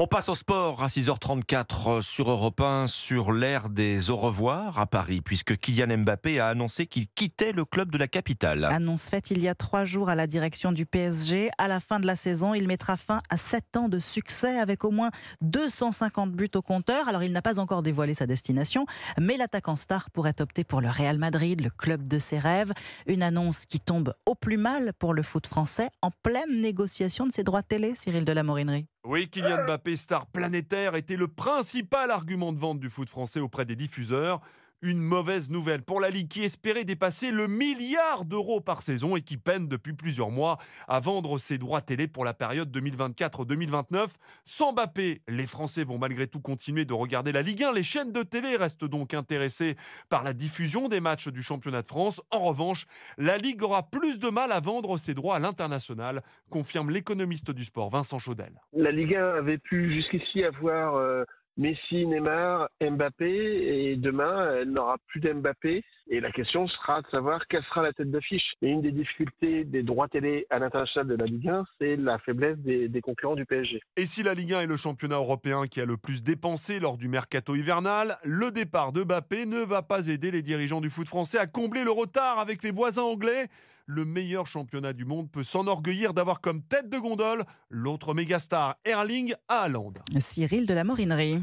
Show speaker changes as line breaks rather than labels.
On passe au sport à 6h34 euh, sur Europe 1, sur l'ère des au revoir à Paris, puisque Kylian Mbappé a annoncé qu'il quittait le club de la capitale.
Annonce faite il y a trois jours à la direction du PSG. À la fin de la saison, il mettra fin à sept ans de succès avec au moins 250 buts au compteur. Alors il n'a pas encore dévoilé sa destination, mais l'attaquant star pourrait opter pour le Real Madrid, le club de ses rêves. Une annonce qui tombe au plus mal pour le foot français en pleine négociation de ses droits télé, Cyril de la
oui, Kylian Mbappé, star planétaire, était le principal argument de vente du foot français auprès des diffuseurs une mauvaise nouvelle pour la Ligue qui espérait dépasser le milliard d'euros par saison et qui peine depuis plusieurs mois à vendre ses droits télé pour la période 2024-2029. Sans Mbappé, les Français vont malgré tout continuer de regarder la Ligue 1. Les chaînes de télé restent donc intéressées par la diffusion des matchs du championnat de France. En revanche, la Ligue aura plus de mal à vendre ses droits à l'international, confirme l'économiste du sport Vincent Chaudel.
La Ligue 1 avait pu jusqu'ici avoir... Euh, Messi, Neymar, Mbappé, et demain, elle n'aura plus d'Mbappé. Et la question sera de savoir quelle sera la tête d'affiche. Et une des difficultés
des droits télé à l'international de la Ligue 1, c'est la faiblesse des, concurrents du PSG.
Et si la Ligue 1 est le championnat européen qui a le plus dépensé lors du mercato hivernal, le départ de Mbappé ne va pas aider les dirigeants du foot français à combler le retard avec les voisins anglais. Le meilleur championnat du monde peut s'enorgueillir d'avoir comme tête de gondole l'autre mégastar Erling Haaland.
Cyril de la Morinerie.